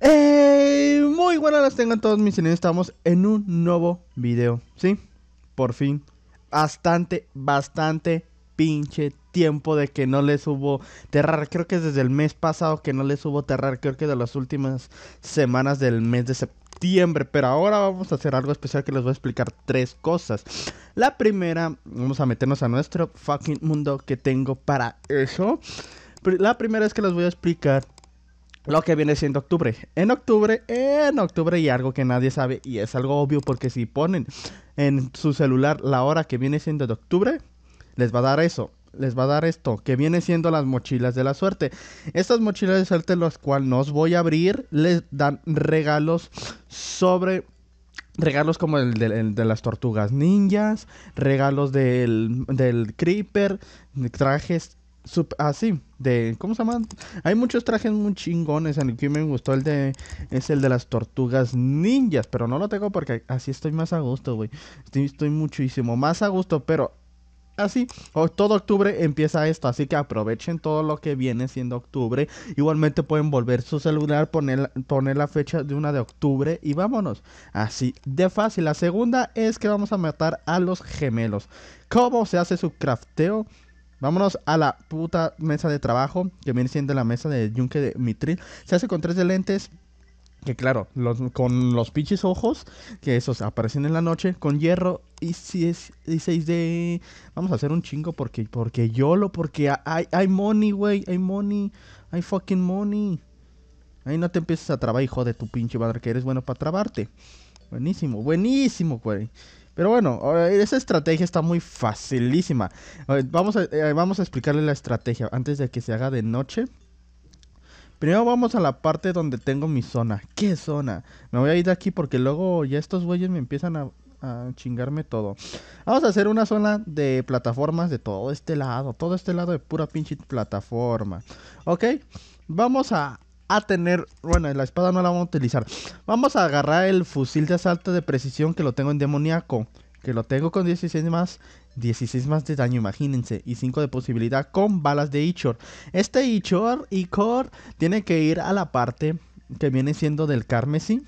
¡Ey! Eh, muy buenas las tengan todos mis señores. Estamos en un nuevo video, ¿sí? Por fin. Bastante, bastante pinche tiempo de que no les subo Terrar. Creo que es desde el mes pasado que no les subo Terrar. Creo que de las últimas semanas del mes de septiembre. Pero ahora vamos a hacer algo especial que les voy a explicar tres cosas. La primera, vamos a meternos a nuestro fucking mundo que tengo para eso. La primera es que les voy a explicar lo que viene siendo octubre. En octubre, en octubre y algo que nadie sabe y es algo obvio porque si ponen en su celular la hora que viene siendo de octubre, les va a dar eso. Les va a dar esto, que viene siendo las mochilas de la suerte. Estas mochilas de suerte, las cuales nos voy a abrir, les dan regalos sobre regalos como el de, las tortugas ninjas, regalos del, creeper, trajes, así de ¿cómo se llama? Hay muchos trajes muy chingones, en el que me gustó el de es el de las tortugas ninjas, pero no lo tengo porque así estoy más a gusto, güey. Estoy, muchísimo más a gusto, pero así, todo octubre empieza esto, así que aprovechen todo lo que viene siendo octubre. Igualmente pueden volver su celular, poner, poner la fecha de una de octubre y vámonos. Así de fácil. La segunda es que vamos a matar a los gemelos. ¿Cómo se hace su crafteo? Vámonos a la puta mesa de trabajo, que viene siendo la mesa de yunque de mitril. Se hace con tres de lentes, que claro, los, con los pinches ojos, que esos aparecen en la noche, con hierro y 6 de... Vamos a hacer un chingo porque, porque yo lo, porque hay, hay money, güey, hay money, hay fucking money. Ahí no te empieces a trabar, hijo de tu pinche madre, que eres bueno para trabarte. Buenísimo, buenísimo, güey. Pero bueno, esa estrategia está muy facilísima. Vamos a, eh, vamos a explicarle la estrategia antes de que se haga de noche. Primero vamos a la parte donde tengo mi zona. ¿Qué zona? Me voy a ir de aquí porque luego ya estos güeyes me empiezan a, a chingarme todo. Vamos a hacer una zona de plataformas de todo este lado. Todo este lado de pura pinche plataforma. Ok. Vamos a a tener, bueno, la espada no la vamos a utilizar. Vamos a agarrar el fusil de asalto de precisión que lo tengo en demoníaco. Que lo tengo con 16 más, 16 más de daño, imagínense. Y 5 de posibilidad con balas de Ichor. Este Ichor, Ichor, tiene que ir a la parte que viene siendo del carmesí.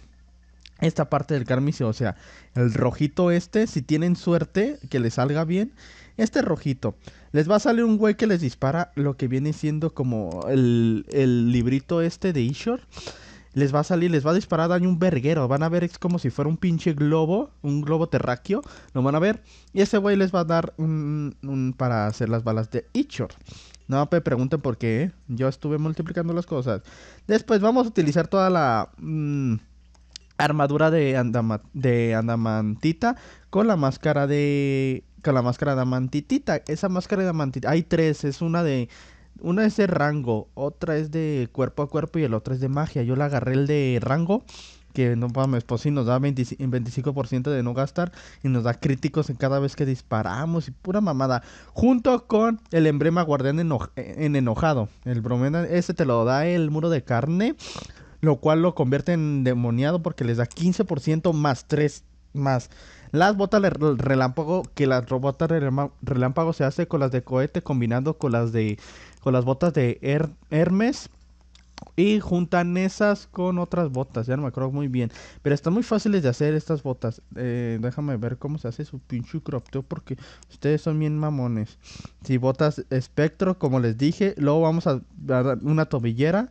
Esta parte del carmesí, o sea, el rojito este, si tienen suerte, que le salga bien. Este rojito les va a salir un güey que les dispara lo que viene siendo como el, librito este de Ishor. Les va a salir, les va a disparar daño un verguero. Van a ver, es como si fuera un pinche globo, un globo terráqueo. Lo van a ver. Y ese güey les va a dar un, para hacer las balas de Ichor. No me pregunten por qué. ¿eh? Yo estuve multiplicando las cosas. Después vamos a utilizar toda la mm, armadura de, de andamantita con la máscara de con la máscara de mantitita. Esa máscara de mantitita. hay tres, es una de... Una es de rango, otra es de cuerpo a cuerpo y el otro es de magia. Yo la agarré el de rango, que no mames, pues sí, nos da 25% de no gastar y nos da críticos en cada vez que disparamos y pura mamada. Junto con el emblema guardián en enojado. El bromena, ese te lo da el muro de carne, lo cual lo convierte en demoniado porque les da 15% más 3 más las botas de relámpago, que las botas relámpago se hace con las de cohete combinando con las de las botas de Hermes y juntan esas con otras botas, ya no me acuerdo muy bien. Pero están muy fáciles de hacer estas botas. Eh, déjame ver cómo se hace su pinche cropteo. porque ustedes son bien mamones. Si botas espectro, como les dije, luego vamos a dar una tobillera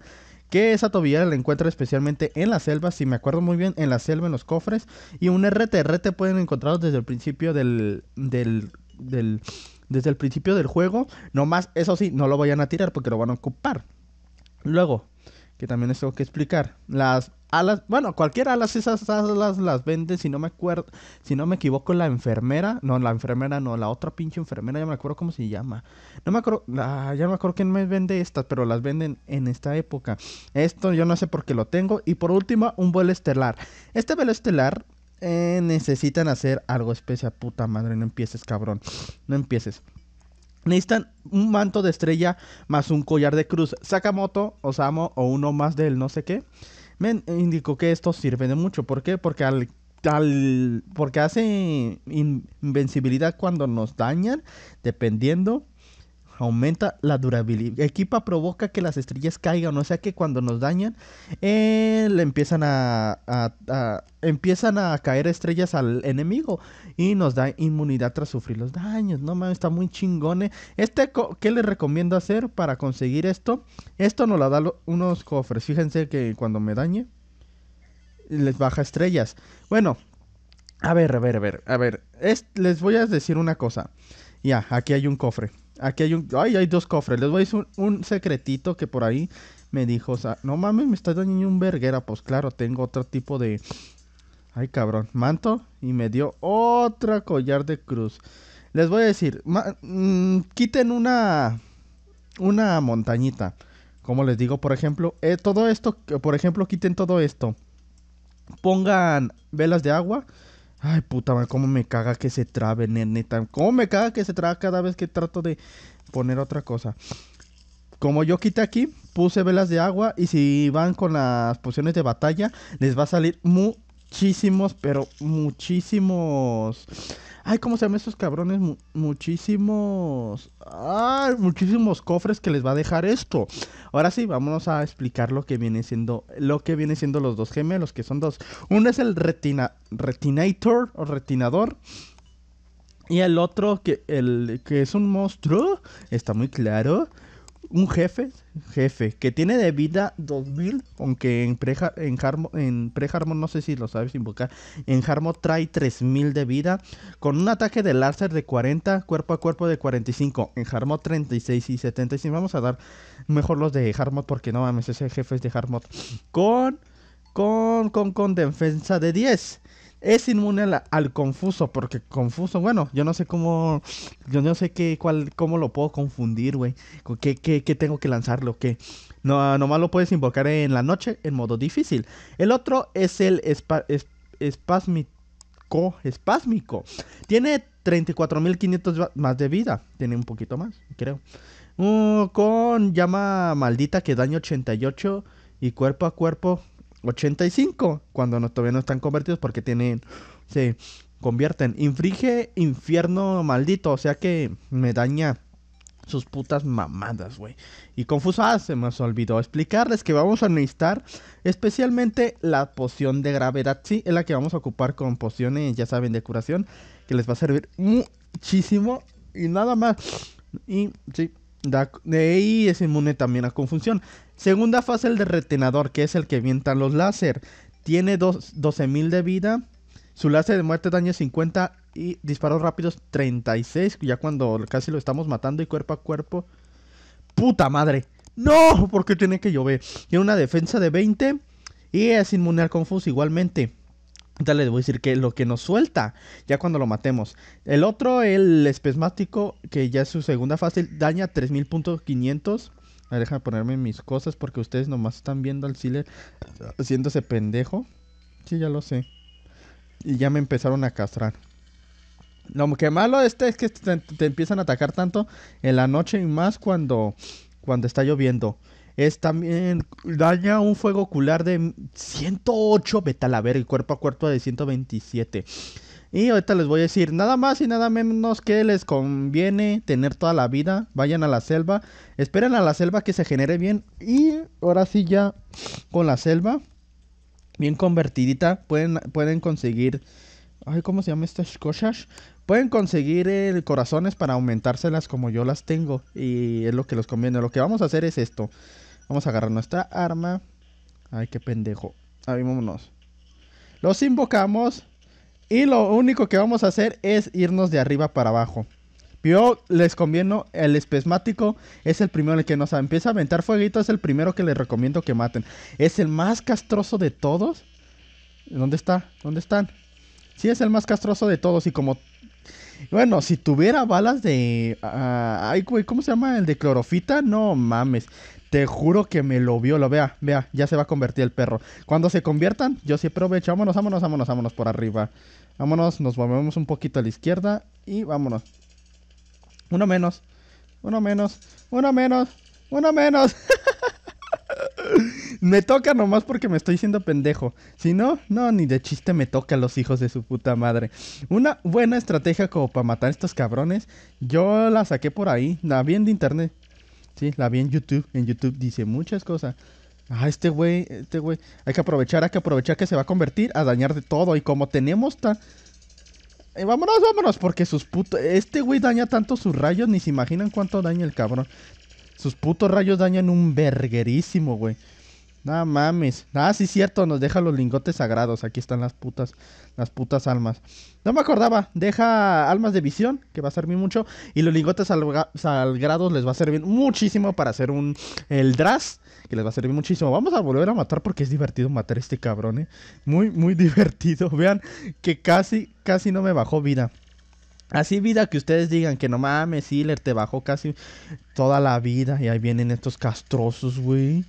que esa tobillera la encuentro especialmente en la selva, si me acuerdo muy bien, en la selva, en los cofres. Y un RT, RT pueden encontrar desde el principio del, del, del, desde el principio del juego. Nomás, eso sí, no lo vayan a tirar porque lo van a ocupar. Luego, que también les tengo que explicar. Las alas, bueno, cualquier alas, esas alas las venden, si no me acuerdo, si no me equivoco, la enfermera, no, la enfermera, no, la otra pinche enfermera, ya me acuerdo cómo se llama. No me acuerdo, ah, ya me acuerdo quién me vende estas, pero las venden en esta época. Esto yo no sé por qué lo tengo. Y por último, un vuelo estelar. Este vuelo estelar eh, necesitan hacer algo especial, puta madre, no empieces, cabrón, no empieces. Necesitan un manto de estrella más un collar de cruz. Sakamoto, Osamo o uno más del no sé qué. Me indicó que esto sirve de mucho. ¿Por qué? Porque porque hace invencibilidad cuando nos dañan, dependiendo aumenta la durabilidad. Equipa provoca que las estrellas caigan, o sea que cuando nos dañan, eh, le empiezan a, empiezan a caer estrellas al enemigo y nos da inmunidad tras sufrir los daños. No mames, está muy chingone. Este, ¿qué les recomiendo hacer para conseguir esto? Esto nos la da unos cofres. Fíjense que cuando me dañe les baja estrellas. Bueno, a ver, a ver, a ver, a ver. les voy a decir una cosa. Ya, aquí hay un cofre. Aquí hay un. Ay, hay dos cofres. Les voy a decir un, secretito que por ahí me dijo. O sea, no mames, me está dañando un verguera. Pues claro, tengo otro tipo de. Ay, cabrón. Manto. Y me dio otra collar de cruz. Les voy a decir. Mm, quiten una. Una montañita. Como les digo, por ejemplo. Eh, todo esto. Por ejemplo, quiten todo esto. Pongan velas de agua Ay, puta madre, cómo me caga que se trabe, neta. Cómo me caga que se trabe cada vez que trato de poner otra cosa. Como yo quité aquí, puse velas de agua y si van con las pociones de batalla, les va a salir muy muchísimos, pero muchísimos. Ay, ¿cómo se llaman esos cabrones? muchísimos. Ay, muchísimos cofres que les va a dejar esto. Ahora sí, vámonos a explicar lo que viene siendo. Lo que viene siendo los dos gemelos, que son dos. Uno es el retinator o retinador. Y el otro, que, el, que es un monstruo, está muy claro un jefe, jefe, que tiene de vida 2000, aunque en pre en, no sé si lo sabes invocar, en Harmon trae 3000 de vida, con un ataque de láser de 40, cuerpo a cuerpo de 45, en Harmon 36 y 75, vamos a dar mejor los de Harmot porque no mames, ese jefe es de Harmot, con, con, con, con defensa de 10 es inmune al, confuso, porque confuso, bueno, yo no sé cómo, yo no sé qué, cuál, cómo lo puedo confundir, güey, qué, qué, tengo que lanzarlo, qué. No, nomás lo puedes invocar en la noche, en modo difícil. El otro es el espa, espasmico, Tiene 34.500 más de vida, tiene un poquito más, creo. Mm, con llama maldita que daña 88 y cuerpo a cuerpo 85, cuando todavía no están convertidos porque tienen, se convierten. Infringe infierno maldito, o sea que me daña sus putas mamadas, güey. Y confusadas ah, se me olvidó explicarles que vamos a necesitar especialmente la poción de gravedad. Sí, es la que vamos a ocupar con pociones, ya saben, de curación, que les va a servir muchísimo y nada más. Y sí, de y es inmune también a confusión. Segunda fase, el de retenador, que es el que vientan los láser. Tiene 12.000 de vida. Su láser de muerte daña 50 y disparos rápidos 36. Ya cuando casi lo estamos matando y cuerpo a cuerpo. ¡Puta madre! ¡No! porque tiene que llover? Tiene una defensa de 20 y es inmune al confuso igualmente. Entonces les voy a decir que lo que nos suelta, ya cuando lo matemos. El otro, el espesmático, que ya es su segunda fase, daña 3500. déjame ponerme mis cosas porque ustedes nomás están viendo al siendo haciéndose pendejo. Sí, ya lo sé. Y ya me empezaron a castrar. Lo que malo este es que te, empiezan a atacar tanto en la noche y más cuando, cuando está lloviendo. Es también daña un fuego ocular de 108. Vete a el cuerpo a cuerpo de 127. Y ahorita les voy a decir, nada más y nada menos que les conviene tener toda la vida. Vayan a la selva, esperen a la selva que se genere bien. Y ahora sí ya con la selva, bien convertidita, pueden, pueden conseguir... Ay, ¿cómo se llama estas cosas? Pueden conseguir el eh, corazones para aumentárselas como yo las tengo. Y es lo que les conviene. Lo que vamos a hacer es esto. Vamos a agarrar nuestra arma. Ay, qué pendejo. Ahí vámonos. Los invocamos. Y lo único que vamos a hacer es irnos de arriba para abajo. Yo les conviene, el espesmático es el primero en el que nos empieza a aventar fueguito, es el primero que les recomiendo que maten. Es el más castroso de todos. ¿Dónde está? ¿Dónde están? Sí, es el más castroso de todos y como bueno, si tuviera balas de... Ah, ay, güey, ¿cómo se llama? El de clorofita. No mames. Te juro que me lo vio, lo vea, vea, ya se va a convertir el perro. Cuando se conviertan, yo sí aprovecho. Vámonos, vámonos, vámonos, vámonos por arriba. Vámonos, nos movemos un poquito a la izquierda y vámonos. Uno menos, uno menos, uno menos, uno menos. me toca nomás porque me estoy siendo pendejo. Si no, no, ni de chiste me toca a los hijos de su puta madre. Una buena estrategia como para matar a estos cabrones, yo la saqué por ahí, la vi en internet. Sí, la vi en YouTube. En YouTube dice muchas cosas. Ah, este güey, este güey. Hay que aprovechar, hay que aprovechar que se va a convertir a dañar de todo. Y como tenemos tan... Eh, vámonos, vámonos, porque sus putos... Este güey daña tanto sus rayos, ni se imaginan cuánto daña el cabrón. Sus putos rayos dañan un verguerísimo, güey. No mames. Ah, sí, cierto, nos deja los lingotes sagrados. Aquí están las putas, las putas almas. No me acordaba. Deja almas de visión, que va a servir mucho. Y los lingotes sagrados les va a servir muchísimo para hacer un. El Dras, que les va a servir muchísimo. Vamos a volver a matar porque es divertido matar a este cabrón, ¿eh? Muy, muy divertido. Vean que casi, casi no me bajó vida. Así vida que ustedes digan que no mames, Hiller te bajó casi toda la vida. Y ahí vienen estos castrosos, güey.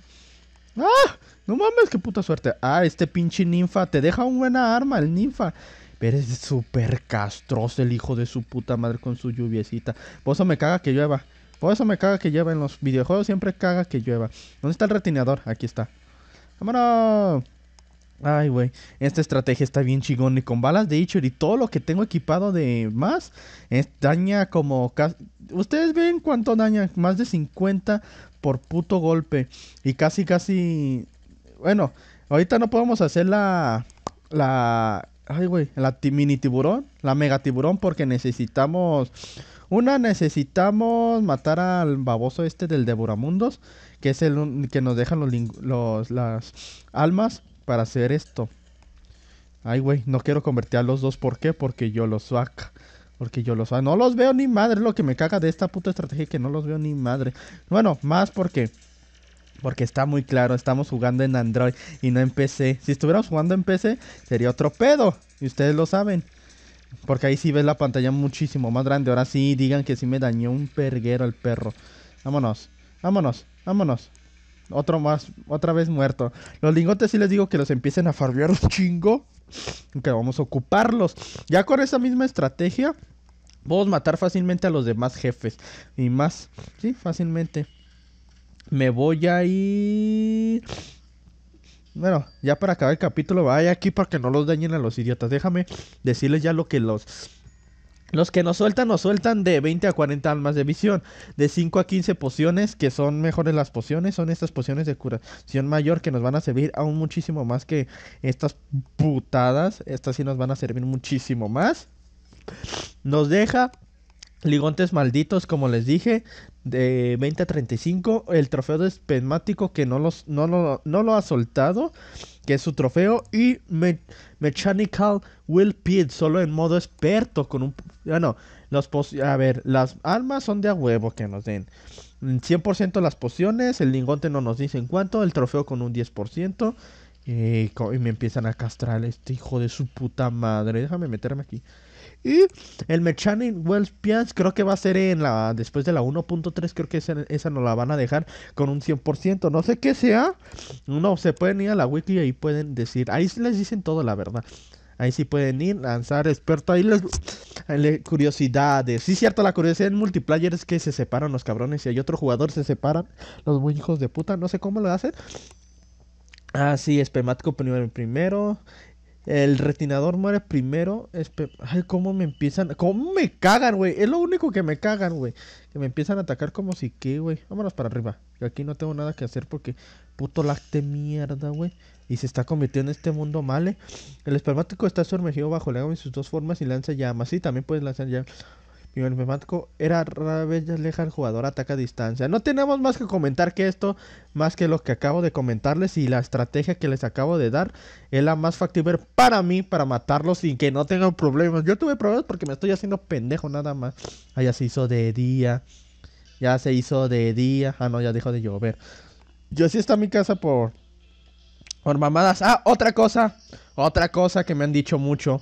¡Ah! No mames, qué puta suerte. Ah, este pinche ninfa te deja un buena arma, el ninfa. Pero es súper castroso el hijo de su puta madre con su lluviecita. Por eso me caga que llueva. Por eso me caga que llueva en los videojuegos. Siempre caga que llueva. ¿Dónde está el retineador? Aquí está. ¡Vámonos! Ay, güey, esta estrategia está bien chingón y con balas de Itcher y todo lo que tengo equipado de más daña como... Ustedes ven cuánto daña, más de 50 por puto golpe y casi casi... Bueno, ahorita no podemos hacer la... la... Ay, güey, la mini tiburón, la mega tiburón porque necesitamos... Una, necesitamos matar al baboso este del Devoramundos, que es el que nos dejan los las almas para hacer esto. Ay, güey, no quiero convertir a los dos. ¿Por qué? Porque yo los saca. Porque yo los No los veo ni madre. Lo que me caga de esta puta estrategia que no los veo ni madre. Bueno, más porque... Porque está muy claro, estamos jugando en Android y no en PC. Si estuviéramos jugando en PC, sería otro pedo. Y ustedes lo saben. Porque ahí sí ves la pantalla muchísimo más grande. Ahora sí, digan que sí me dañó un perguero el perro. Vámonos, vámonos, vámonos otro más, otra vez muerto. Los lingotes sí les digo que los empiecen a farbear un chingo. Que vamos a ocuparlos. Ya con esa misma estrategia, podemos matar fácilmente a los demás jefes. Y más, sí, fácilmente. Me voy a ir... Bueno, ya para acabar el capítulo, vaya aquí para que no los dañen a los idiotas. Déjame decirles ya lo que los los que nos sueltan, nos sueltan de 20 a 40 almas de visión. De 5 a 15 pociones, que son mejores las pociones. Son estas pociones de curación mayor que nos van a servir aún muchísimo más que estas putadas. Estas sí nos van a servir muchísimo más. Nos deja Ligontes malditos, como les dije, de 20 a 35. El trofeo despesmático que no, los, no, lo, no lo ha soltado, que es su trofeo. Y Mechanical Will Pit, solo en modo experto. Con un. bueno, ah, no. Los a ver, las armas son de a huevo que nos den. 100% las pociones. El lingote no nos dice en cuánto. El trofeo con un 10%. y me empiezan a castrar este hijo de su puta madre. Déjame meterme aquí. Y el Mechanic Wells Piants creo que va a ser en la después de la 1.3, creo que esa, esa nos la van a dejar con un 100%. No sé qué sea. No, se pueden ir a la wiki y ahí pueden decir. Ahí les dicen todo, la verdad. Ahí sí pueden ir, lanzar experto. Ahí les. Curiosidades. Sí, cierto, la curiosidad en multiplayer es que se separan los cabrones. Si hay otro jugador, se separan los buen hijos de puta. No sé cómo lo hacen. Ah, sí, primero primero. El retinador muere primero. Ay, cómo me empiezan. ¿Cómo me cagan, güey? Es lo único que me cagan, güey. Que me empiezan a atacar como si qué, güey. Vámonos para arriba. aquí no tengo nada que hacer porque puto de mierda, güey. Y se está convirtiendo en este mundo mal, El espermático está sumergido bajo el agua en sus dos formas y lanza llamas. Sí, también puedes lanzar llamas me memático era leja el jugador ataca a distancia. No tenemos más que comentar que esto, más que lo que acabo de comentarles y la estrategia que les acabo de dar, es la más factible para mí, para matarlos sin que no tengan problemas. Yo tuve problemas porque me estoy haciendo pendejo nada más. Ah, ya se hizo de día. Ya se hizo de día. Ah, no, ya dejó de llover. Yo sí está mi casa por... Por mamadas. Ah, otra cosa. Otra cosa que me han dicho mucho.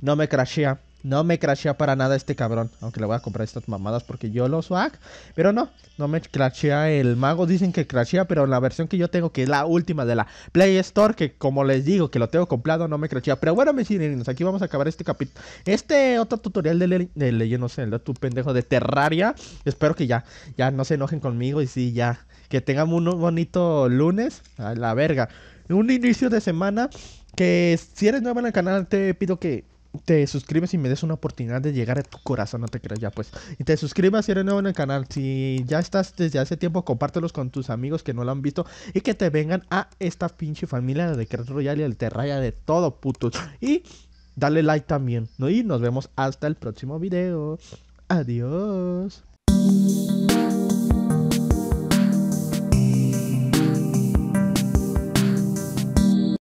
No me crashea. No me crashea para nada este cabrón. Aunque le voy a comprar estas mamadas porque yo lo swag. Pero no, no me crashea el mago. Dicen que crashea, pero la versión que yo tengo, que es la última de la Play Store, que como les digo, que lo tengo comprado, no me crashea. Pero bueno, mis sireninos, aquí vamos a acabar este capítulo. Este otro tutorial de, le de Legend no tu pendejo de Terraria. Espero que ya, ya no se enojen conmigo y sí, ya. Que tengan un bonito lunes. A la verga. Un inicio de semana. Que si eres nuevo en el canal, te pido que te suscribes y me des una oportunidad de llegar a tu corazón, no te creas ya pues. Y te suscribas si eres nuevo en el canal. Si ya estás desde hace tiempo, compártelos con tus amigos que no lo han visto y que te vengan a esta pinche familia de Crash Royale y el Terraya de todo, puto Y dale like también, ¿no? Y nos vemos hasta el próximo video. Adiós.